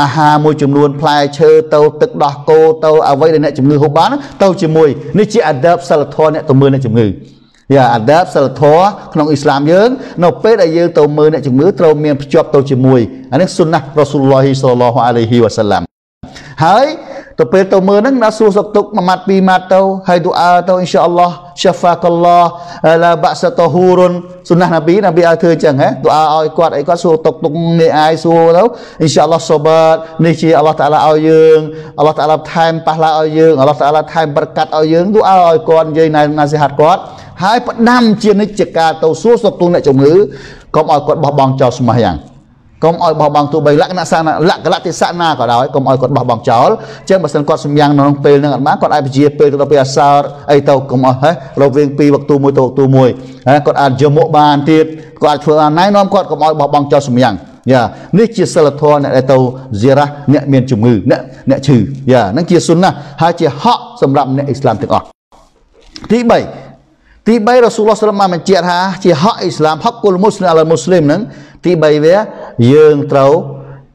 អាហារមួយចំនួនផ្លែឈើទៅទឹកដោះគោទៅអ្វីដែលអ្នកជំងឺហូបបាន ទៅជាមួយនេះជាអាដាបសិលធម៌អ្នកទៅមើលអ្នកជំងឺយ៉ាអាដាបសិលធម៌ក្នុងអ៊ីស្លាមយើងនៅពេលដែលយើងទៅមើលអ្នកជំងឺត្រូវមានភ្ជាប់ទៅជាមួយអានេះសុនណះរ៉ាស៊ូលឡោះសល្លោះអាឡៃហ៊ីវ៉ាសាឡាមហើយទៅពេលទៅមើលហ្នឹងណាសួរសុខទុក្ខមួយម៉ាត់ពីរម៉ាត់ទៅហើយទូអើទៅអ៊ីនសាអល់ឡោះ syafaqallah la ba'sa tahurun សុណាស់ណាប៊ីណាប៊ីឲ្យធ្វើអញ្ចឹងហ៎ទូអើឲ្យគាត់អីគាត់សួរទុកទុកនេះអាយសួរទៅអ៊ីនសាអល់ឡោះសូបាតនេះជាអល់ឡោះតាឡាឲ្យយើងអល់ឡោះតាឡាថែមប៉ះឡាឲ្យយើងអល់ឡោះតាឡាថែមប្រកាត់ឲ្យយើងទូអើឲ្យគាត់និយាយណាសិហាត់គាត់ហើយផ្ដាំជានិច្ចការទៅសួរសុខទុក្ខអ្នកជំងឺកុំឲ្យគាត់បោះបង់ចោលស្មោះយ៉ាងកុំឲ្យបោះបង់ទោះបីលក្ខណៈសានលក្ខណៈទេសៈណាក៏ដោយកុំឲ្យគាត់បោះបង់ចោលអញ្ចឹងបើសិនគាត់សំយ៉ាងនៅក្នុងពេលហ្នឹងអត់បានគាត់អាចពជាពេលទៅដល់ពេលអសោរអីទៅកុំអស់ហេះរវៀងពីវក្ទូមួយទៅវក្ទូមួយហើយគាត់អាចយកមកបានទៀតគាត់អាចធ្វើអាណៃនាំគាត់កុំឲ្យបោះបង់ចោលសំយ៉ាងយ៉ានេះជាសិលធម៌អ្នកដែលទៅហ្សេរ៉ាអ្នកមានជំងឺអ្នកអ្នកឈឺយ៉ាហ្នឹងជាសុនណាហើយជាហក់សម្រាប់អ្នកអ៊ីស្លាមទាំងអស់ទី3ទី3រ៉ាស៊ូលឡោះសល្លាមបញ្ជាក់ថាជាហក់អ៊ីស្លាមហក់គុលមូស្លីមអាឡមូស្លីមហ្នឹងទី3វាយើងត្រូវ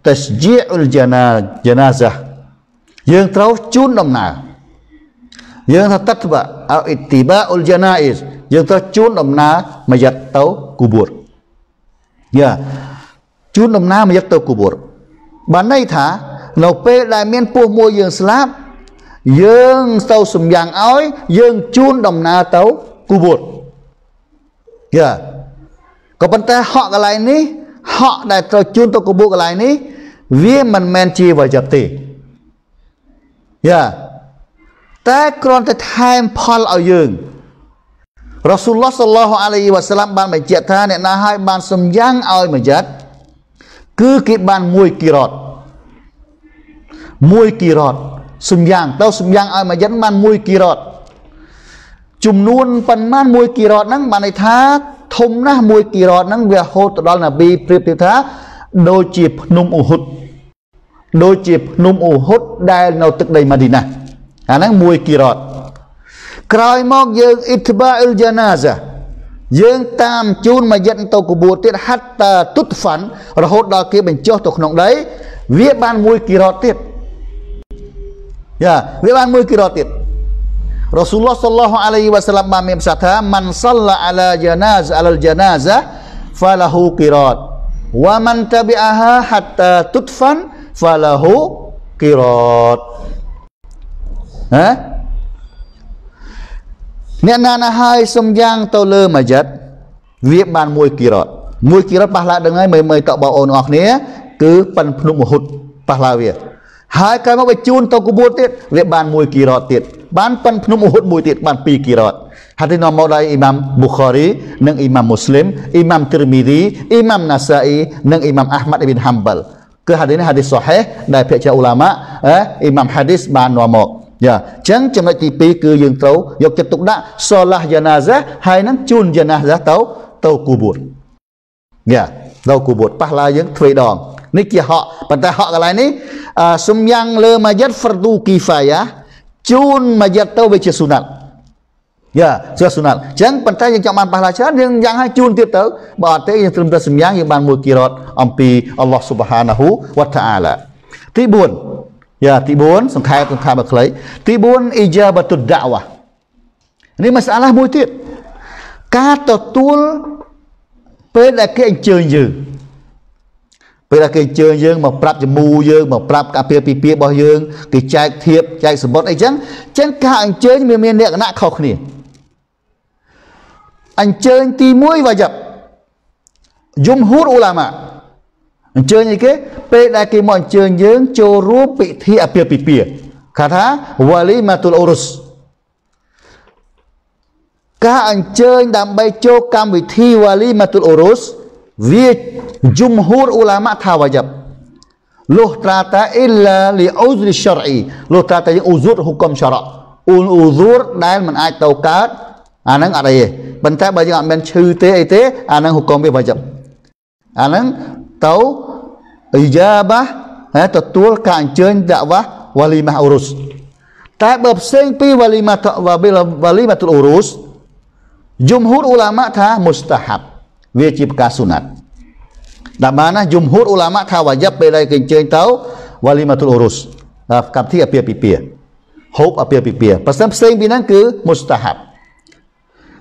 tasji'ul janazah យើងត្រូវជូនដំណើរយើងថាតតបអអ៊ីទីបាអ៊ុលជាណាអ៊ីសយើងត្រូវជូនដំណើរមយត្តទៅគូបួតយ៉ាជូនដំណើរមយត្តទៅគូបួតបានន័យថានៅពេលដែលមានពស់មួយយើងស្លាប់យើងទៅសំយ៉ាងឲ្យយើងជូនដំណើរទៅគូបួតយ៉ាក៏ប៉ុន្តែហក់កន្លែងនេះហក់ដែលត្រូវជូនទៅកបួរកន្លែងនេះ វាមិនមែនជាវយ័បទេយ៉ាតែគ្រាន់តែថែមផលឲ្យយើងរ៉ាស៊ូលឡោះសល្លោះអាឡៃវ៉ាសឡាំបានបញ្ជាក់ថាអ្នកណាឲ្យបានសំយ៉ាងឲ្យមួយយ័តគឺគេបានមួយគីរ៉តមួយគីរ៉តសំយ៉ាងទៅសំយ៉ាងឲ្យមួយយ័តបានមួយគីរ៉តចំនួនប៉ុន្មានមួយគីរ៉តហ្នឹងបានន័យថាធំណាស់មួយគីរ៉តហ្នឹងវាហូតទៅដល់នប៊ីប្រៀបធៀបថាដូចជាភ្នំអ៊ូហ៊ុតដូចជាភ្នំអ៊ូហ៊ុតដែល នៅទឹកដីម៉ាឌីណា អាហ្នឹងមួយគីរ៉តក្រោយមកយើងអ៊ីតបាអ៊ុលជាណាហ្សាយើងតាមជូនមួយយិតទៅកបួរទៀតហាត់តាទុតហ្វាន់រហូតដល់គេបញ្ចុះទៅក្នុងដីវាបានមួយ គីរ៉តទៀតយ៉ាវាបានមួយគីរ៉តទៀត Rasulullah sallallahu alaihi wasallam memsatha man shalla ala janaz alal janaza, falahu qirat wa man tabi'aha hatta tutfan falahu qirat. Hah? Nè na na hai sum giang tâu lơ mà giật វាបានមួយគីរ៉តមួយគីរ៉តប៉ះឡាដឹងហើយមើលមើលតបបងអូនអស់គ្នាគឺប៉ិនភ្នំមហុតប៉ះឡាវាហើយក្រោយមកវាជូនទៅកបួនទៀតវាបាន1គីរ៉តទៀតបានប៉ិនភ្នំអ៊ូហ៊ុតមួយទៀតបាន2គីរ៉តហាត់នាំមកដោយអ៊ីម៉ាមប៊ូខារីនិងអ៊ីម៉ាមមូស្លីមអ៊ីម៉ាមទីរមីរីអ៊ីម៉ាមណាសាអ៊ីនិងអ៊ីម៉ាមអាហ្មាត់អ៊ីប៊ីនហាំបលគឺហាឌីសនេះហាឌីសសូហេះដែលភាគច្រើនឧឡាម៉ាអ៊ីម៉ាមហាឌីសបាននាំមកយ៉ាអញ្ចឹងចំណុចទី2គឺយើងត្រូវយកចិត្តទុកដាក់សូឡាយ៉ាណាហ្សាហើយនឹងជូនយ៉ាណាហ្សាទៅទៅគូបួនយ៉ាដល់គូវត្តប៉ះឡាយើងទ្វេដងនេះជាហក់ប៉ុន្តែហក់កន្លែងនេះសុំយ៉ាងលើម៉ាយិតហ្វ្រឌូគីហ្វាយ៉ាជូនម៉ាយិតទៅវាជាសុណាត់យ៉ាជាសុណាត់អញ្ចឹងប៉ុន្តែយើងចង់បានប៉ះឡាច្រើនយើងយ៉ាងឲ្យជូនទៀតទៅបើអត់ទេយើងត្រឹមតែសុំយ៉ាងយើងបានមួយគីរ៉តអំពីអល់ឡោះស៊ុបហានាហ៊ូវតាអាឡាទី4យ៉ាទី4សង្ខេបសង្ខេបឲ្យខ្លីទី4អ៊ីជាបាតុដដាក់វ៉ានេះមសាឡាមួយទៀតការទទួលពេលដែលគេអញ្ជើញយើងពេលដែលគេអញ្ជើញយើងមកប្រាប់ចមូយើងមកប្រាប់ការពារពីពីរបស់យើងគេចែកធៀបចែកសម្បត្តិអីចឹងចឹងការអញ្ជើញវាមានលក្ខណៈខុសគ្នាអញ្ជើញទី1វ៉ាយ៉ាប់យមហ៊ូរអ៊ូឡាម៉ាអញ្ជើញអីគេ ពេលដែលគេមកអញ្ជើញយើង ចូលរួមពិធីអាពាហ៍ពិពាហ៍គេថាវ៉ាលីម៉ាតុលអ៊ូរុសការអញ្ជើញដើម្បីចូលកម្មវិធីវ៉ាលីម៉ាតុលអូរូសវាជុំហួរអ៊ូឡាម៉ាថាវ៉ាយ៉ាប់លុះត្រាតាអ៊ីឡាលីអ៊ូស៊រីសារអ៊ីលុះត្រាតាយើងអ៊ូស៊ូរហុកុំសារ៉ាអ៊ូអ៊ូស៊ូរដែលមិនអាចទៅកើតអាហ្នឹងអត់អីទេប៉ុន្តែបើយើងអត់មានឈឺទេអីទេ អាហ្នឹងហុកុំវាវ៉ាយ៉ាប់អាហ្នឹងទៅអ៊ីយ៉ាបាទទួលការអញ្ជើញដាក់វ៉ាវ៉ាលីម៉ាអូរូសតែបើផ្សេងពីវ៉ាលីម៉ាវ៉ាលីម៉ាតុលអូរូស jumhur ulama tha mustahab wajib ka sunat nah, mana jumhur ulama tha wajib pe lai kencing walimatul urus nah, kap ti apia pipia hope apia pipia pasal sering binang ke mustahab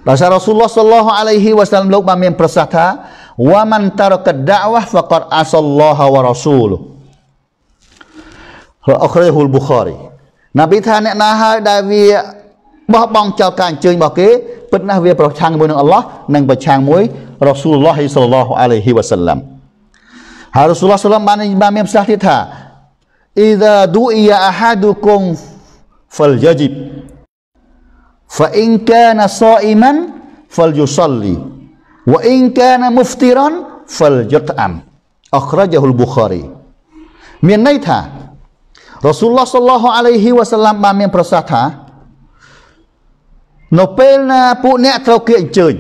Rasulullah sallallahu alaihi wasallam lauk mamin wa man taraka da'wah faqad asallaha wa rasuluh. Akhrajahul Bukhari. Nabi tanek nahai dawi បោះបង់ចោលការអញ្ជើញរបស់គេពិតណាស់វាប្រឆាំងជាមួយនឹងអល់ឡោះនិង ប្រឆាំងមួយរ៉ាស៊ូលឡោះសល្លោះអាឡៃហ៊ីវ៉ាសាឡាំហើយរ៉ាស៊ូលឡោះសល្លាំបានបានមានប្រសាសន៍ទៀតថាអ៊ីដាឌូអ៊ីយ៉ាអាហាឌូគុំហ្វលយ៉ាជីប فإن كان صائما فليصلي وإن كان مفطرا فليطعم أخرجه البخاري មានន័យថារ៉ាស៊ូលឡោះសល្លោះអាឡៃហ៊ីវ៉ាសាឡាំបានមានប្រសាសន៍ថានៅពេលណាពួកអ្នកត្រូវគេអញ្ជើញ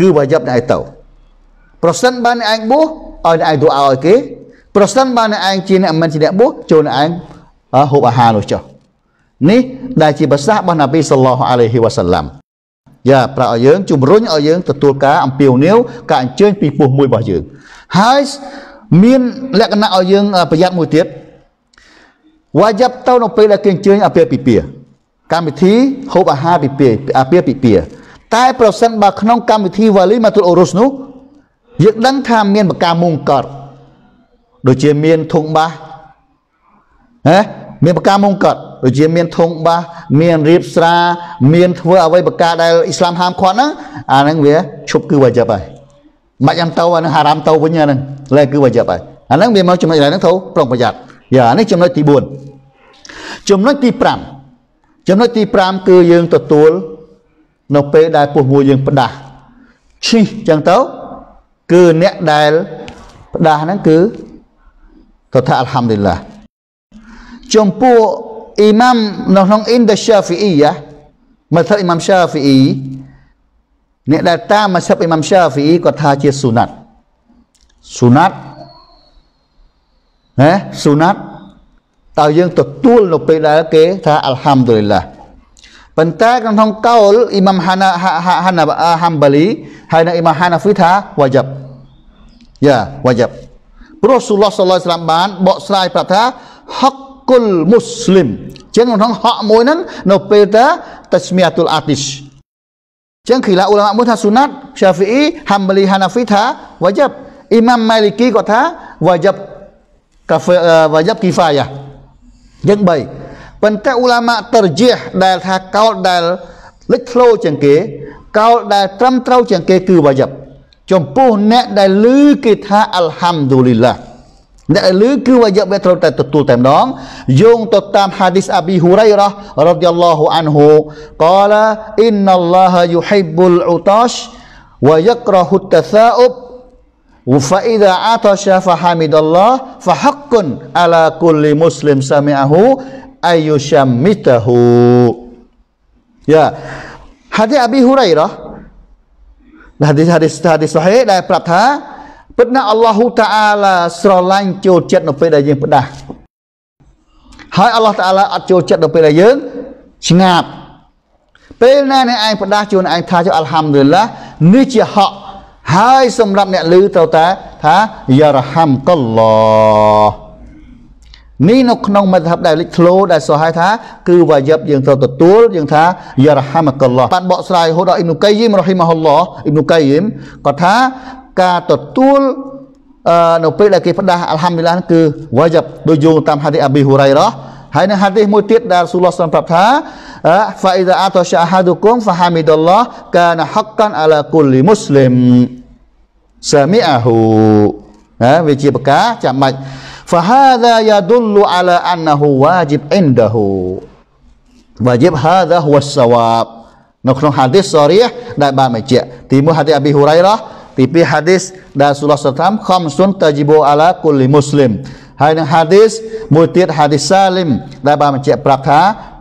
គឺបើយកអ្នកឯងទៅប្រសិនបើអ្នកឯងបួសឲ្យអ្នកឯងទូឲ្យគេ ប្រសិនបើអ្នកឯងជាអ្នកមិនជាអ្នកបួសចូលអ្នកឯងហូបអាហារនោះចុះនេះដែលជាប្រសាសន៍របស់នប៊ីសល្លោះអាឡៃហ៊ីវ៉ាសាឡាំយ៉ាប្រាប់ឲ្យយើងជំរុញឲ្យយើងទទួលការអំពាវនាវការអញ្ជើញពីពោះមួយរបស់យើងហើយមានលក្ខណៈឲ្យយើងប្រយ័ត្នមួយទៀតវ៉ាយ៉ាប់ទៅនៅពេលដែលគេអញ្ជើញអាពាហ៍ពិពាហ៍កម្មវិធីហូបអាហារពីពីអាពាហ៍ពិពាហ៍តែប្រសិនបើក្នុង កម្មវិធីវ៉ាលីម៉ាទុលអូរុសនោះយើងដឹងថាមានបកាមុងកតដូចជាមានធុងបាសហ៎មានបកាមុងកតដូចជាមានធុងបាសមានរៀបស្រា មានធ្វើអ្វីបកាដែលអ៊ីស្លាមហាមឃាត់ហ្នឹងអាហ្នឹងវាឈប់គឺវ៉ាជីបហើយបាច់អំទៅអានឹងហារ៉ាមទៅវិញអានឹងលែគឺវ៉ាជីបហើយអានឹងវាមកចំណុចណាហ្នឹងទៅប្រុងប្រយ័ត្នយ៉ានេះចំណុចទី4ចំណុចទី5ចំណុចទី5គឺយើងទទួលនៅពេលដែលពោះមួយយើងផ្ដាស់ឈីសចឹងទៅគឺអ្នកដែលផ្ដាស់ហ្នឹងគឺទៅថាអัลហាំឌីលឡាចំពោះអ៊ីម៉ាំនៅក្នុងអ៊ីនដាសាហ្វីអ៊ីយ៉ាមកថាអ៊ីម៉ាំសាហ្វីអ៊ីអ្នកដែលតាមមកសាប់អ៊ីម៉ាំសាហ្វីអ៊ីគាត់ថាជាស៊ូណាត់ស៊ូណាត់ណាស៊ូណាត់តើយើងទទួលនៅពេលដែលគេ ថាអัลហាំឌុលីឡាប៉ុន្តែក្នុងក្នុងកោលអ៊ីម៉ាំហានាហានាហាំបលីហើយនិងអ៊ីម៉ាំហានាហ្វីថាវ៉ាយ៉ាប់យ៉ាវ៉ាយ៉ាប់ព្រោះសូលឡោះសឡៃស្លាមបាន បកស្រាយប្រាប់ថាហកគុលមូស្លីមចឹងក្នុងក្នុងហកមួយហ្នឹងនៅពេលតាតស្មៀតុលអាទីសចឹងគីឡាអ៊ូឡាម៉ាមួយថាស៊ុណាត់ឆាហ្វីអ៊ីហាំបលីហានាហ្វីថាវ៉ាយ៉ាប់អ៊ីម៉ាំម៉ាលីគីគាត់ថាវ៉ាយ៉ាប់កាហ្វេវ៉ាយ៉ាប់គីហ្វាយ៉ាយើង3ប៉ុន្តែឧឡាម៉ាតរជះដែលថាកោលដែលលេចធ្លោជាងគេកោលដែលត្រឹមត្រូវជាងគេគឺវ៉ាយិបចំពោះអ្នកដែលឮគេថាអัลហាំឌូលីឡាអ្នកដែលឮគឺវ៉ាយិបវាត្រូវតែទទួលតែម្ដងយោងទៅតាមហាឌីសអាប៊ីហ៊ូរ៉ៃរ៉ារ៉ាឌីយ៉ាឡោះអានហ៊ូកាឡាអ៊ីនណាល់ឡាហយុហ៊ីប៊ុលអ៊ូតាសវ៉ាយក្រហ៊ុតតាសាអ៊ុប Wa idza atasya fahamidallah fahaqqun ala kulli muslim sami'ahu ayyushammitahu. Ya. Hadis Abi Hurairah nah, hadis hadis hadis sahih dari Pratha ពិតណាស់អល់ឡោះតាអាឡាស្រឡាញ់ចូលចិត្តនៅពេលដែលយើងផ្ដាស់ហើយអល់ឡោះតាអាឡាអត់ចូលចិត្តនៅពេលដែលយើងស្ងាត់ពេលណាអ្នកឯងផ្ដាស់ជូនឯងថាចូលអល់ហាំឌុលឡានេះជាហក់ហើយសម្រាប់អ្នកឮត្រូវតែថាយ៉ារហាំកុលឡនេះនៅក្នុងមតិហបដែលលេចធ្លោដែលសូហៅថាគឺវាយប់យើងត្រូវទទួលយើងថាយ៉ារហាំកុលឡបានបកស្រាយហូតដល់អ៊ីនូកៃយីមរ៉ហ៊ីម៉ាហ៊ុលឡអ៊ីនូកៃយីមគាត់ថាការទទួលអឺនៅពេលដែលគេផ្ដាស់អល់ហាំឌីឡាគឺវាយប់ដូចយោងតាមហាឌីអាប៊ីហ៊ូរ៉ៃរ៉ាហើយនៅហាឌីសមួយទៀតដែលស៊ូលឡោះសំប្រាប់ថា ហ្វាអ៊ីដាអាតូសាហាឌូគុំហ្វាហាមីដុលឡោះកានហកកានអាឡាគុលលីមូស្លីមសាមីអាហ៊ូណាវាជាប្រការចាំបាច់ فهذا يدل على انه واجب عنده واجب هذا هو الصواب នៅក្នុង hadis sarih ដែលបានបញ្ជាក់ទីមួយ hadis Abi Hurairah ទីពីរ hadis ដែល Rasulullah sallam khamsun tajibu ala kulli muslim ហើយនឹង hadis មួយទៀត hadis Salim ដែលបានបញ្ជាក់ប្រាប់ថា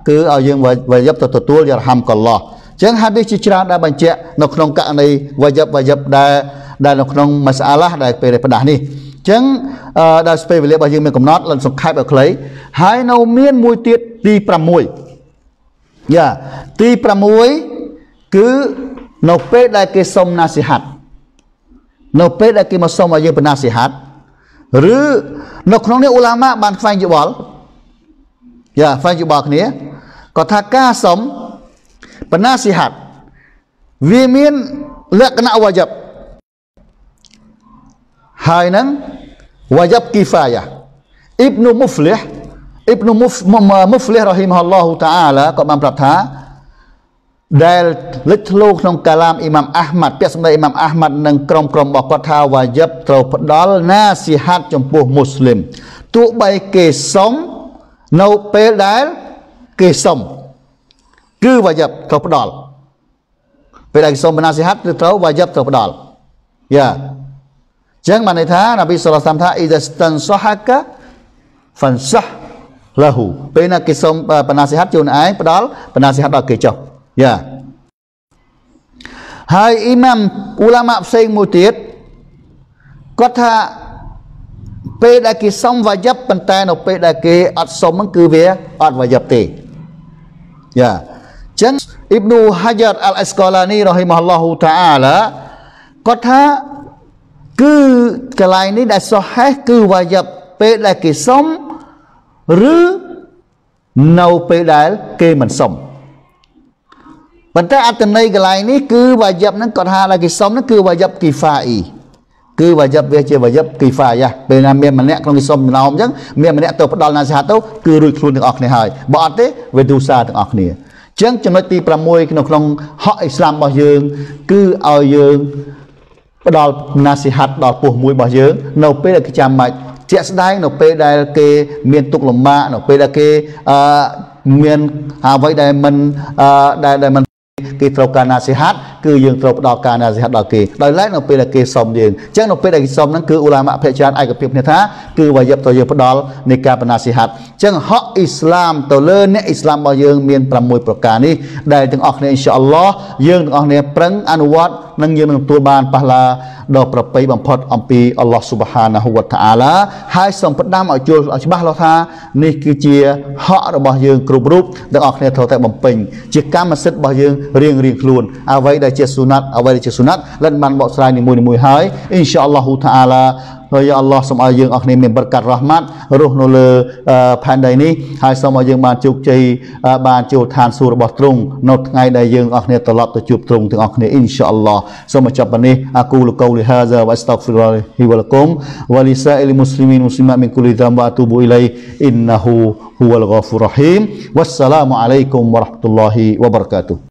គឺឲ្យយើងវយប់ទៅទទួលយរហាំកឡោះចឹងហាឌីសជាច្រើនដែលបញ្ជាក់នៅក្នុងករណីវយបវយបដែលដែលនៅក្នុងមសាឡាដែលពេលផ្ដាស់នេះចឹងដល់ពេលវេលារបស់យើងមានកំណត់លំសង្ខេបឲ្យខ្លីហើយនៅមានមួយទៀតទី6យ៉ាទី6គឺនៅពេលដែលគេសុំណាសិហាត់នៅពេលដែលគេមកសុំឲ្យយើងបណាសិហាត់ឬនៅក្នុងនេះអ៊ូឡាម៉ាបានខ្វែងយោបល់យ៉ាខ្វែងយោបល់គ្នាគាត់ថាការសុំបណ្ណាសិហាត់វាមានលក្ខណៈវ៉ាយ៉ាប់ហើយនឹងវ៉ាយ៉ាប់គីហ្វាយ៉ាអ៊ីបនុមុហ្វ្លិះអ៊ីបនុមុហ្វមុហ្វ្លិះរ៉ហ៊ីមហ៊ុលឡោះតាអាឡាក៏បានប្រាប់ថាដែលលេចធ្លោក្នុងកាឡាមអ៊ីម៉ាំអាហ្មាត់ពាក្យសម្ដីអ៊ីម៉ាំអាហ្មាត់និងក្រុមក្រុមរបស់គាត់ថាវ៉ាយិបត្រូវផ្ដល់ណាសិហាត់ចំពោះមូស្លីមទោះបីគេសុំនៅពេលដែលគេសុំគឺវ៉ាយបត្រូវផ្ដល់ពេលដែលសូមបណ្ណាសិហាត់ឬត្រូវវ៉ាយបត្រូវផ្ដល់យ៉ាអញ្ចឹងបានន័យថានប៊ីសុលតាមថាអ៊ីដាស្តានសុហាកាហ្វាន់សាឡាហ៊ូពេលណាគេសូមបណ្ណាសិហាត់ជូនឯងផ្ដល់បណ្ណាសិហាត់ដល់គេចុះយ៉ាហើយអ៊ីម៉ាមអ៊ូឡាម៉ាផ្សេងមួយទៀតគាត់ថាពេលដែលគេសុំវ៉ាយបប៉ុន្តែនៅពេលដែលគេអត់សុំហ្នឹងគឺវាអត់វ៉ាយបទេយ៉ាចឹងអ៊ីបនូហាយ៉ាតអាល់អេសកូឡានីរ៉ហ៊ីម៉ាឡោះតាអាឡាគាត់ថាគឺកន្លែងនេះដែលសោះហេះគឺវ៉ាយ៉ាប់ពេលដែលគេសុំឬនៅពេលដែលគេមិនសុំប៉ុន្តែអត្តន័យកន្លែងនេះគឺវ៉ាយ៉ាប់ហ្នឹងគាត់ថាដែលគេសុំហ្នឹងគឺវ៉ាយ៉ាប់គីហ្វាអ៊ីគឺវ៉ាយ៉ាប់វាជាវ៉ាយ៉ាប់គីហ្វាយ៉ាពេលណាមានម្នាក់ក្នុងគេសុំចំណោមអញ្ចឹងមានម្នាក់ទៅផ្ដល់ណាសាទៅគឺរួចខ្លួនទាំងអស់គ្នាហើយបើអត់ទេវាទូសាទាំងអស់គ្នាចឹងចំណុចទី6ក្នុងក្នុងហកអ៊ីស្លាមរបស់យើង គឺឲ្យយើងផ្ដល់ណាសិហាត់ដល់ពោះមួយរបស់យើងនៅពេលដែលគេចាំបាច់ជាក់ស្ដែងនៅពេលដែលគេ មានទុកលំបាកនៅពេលដែលគេអឺមានអ្វីដែលមិនអឺដែលដែលមិនគេត្រូវការណាសិហាត់គឺយើងត្រូវផ្ដល់ការណាសិហាត់ដល់គេដោយឡែកនៅពេលដែលគេសុំយើងអញ្ចឹងនៅពេលដែលគេសុំហ្នឹងគឺឧឡាមៈភិជាឯកភាពគ្នាថាគឺវាយប់ទៅយើងផ្ដល់នៃការបណ្ណាសិហាត់អញ្ចឹងហកអ៊ីស្លាមទៅលើអ្នកអ៊ីស្លាមរបស់យើង មាន6ប្រការនេះដែលទាំងអស់គ្នាអ៊ីនសាអល់ឡោះយើងទាំងអស់គ្នាប្រឹងអនុវត្តនឹងយើងនឹងទទួលបានប៉ះឡាដល់ប្រពៃបំផុតអំពីអល់ឡោះស៊ុបហានាហ៊ូវតាអាឡាហើយសូមផ្ដាំឲ្យជួលឲ្យច្បាស់លាស់ថានេះគឺជាហករបស់យើងគ្រប់រូបទាំងអស់គ្នាត្រូវតែបំពេញជាកម្មសិទ្ធិរបស់យើងរៀងរៀងរៀងខ្លួនអ្វីដែលជាសុណាត់អ្វីដែលជាសុណាត់លិនបានបកស្រាយនីមួយៗហើយអ៊ីនសាអល់ឡោះតាអាឡាហើយអល់ឡោះសូមឲ្យយើងអស់គ្នាមានបរកាត់រ៉ហ្មាត់រស់នៅលើផែនដីនេះហើយសូមឲ្យយើងបានជោគជ័យបានចូលឋានសួគ៌របស់ទ្រង់នៅថ្ងៃដែលយើងអស់គ្នាត្រឡប់ទៅជួបទ្រង់ទាំងអស់គ្នាអ៊ីនសាអល់ឡោះសូមបញ្ចប់នេះអាគូលកូលីហាហ្សាវ៉ាស្តាហ្វ្រុលហ៊ីវលកុំវ៉ាលីសាអ៊ីលមូស្លីមីនមូស្លីម៉ាមីនគូលីដាំវ៉ាទូប៊ូអ៊ីឡៃអ៊ីនណាហ៊ូហ៊ូវលហ្គាហ្វូររ៉ហ៊ីមវ៉ាសសាឡាមអាឡៃគុំវ៉ារ៉ាហ្មតុលឡាហ៊ីវ៉ាបារកាតុ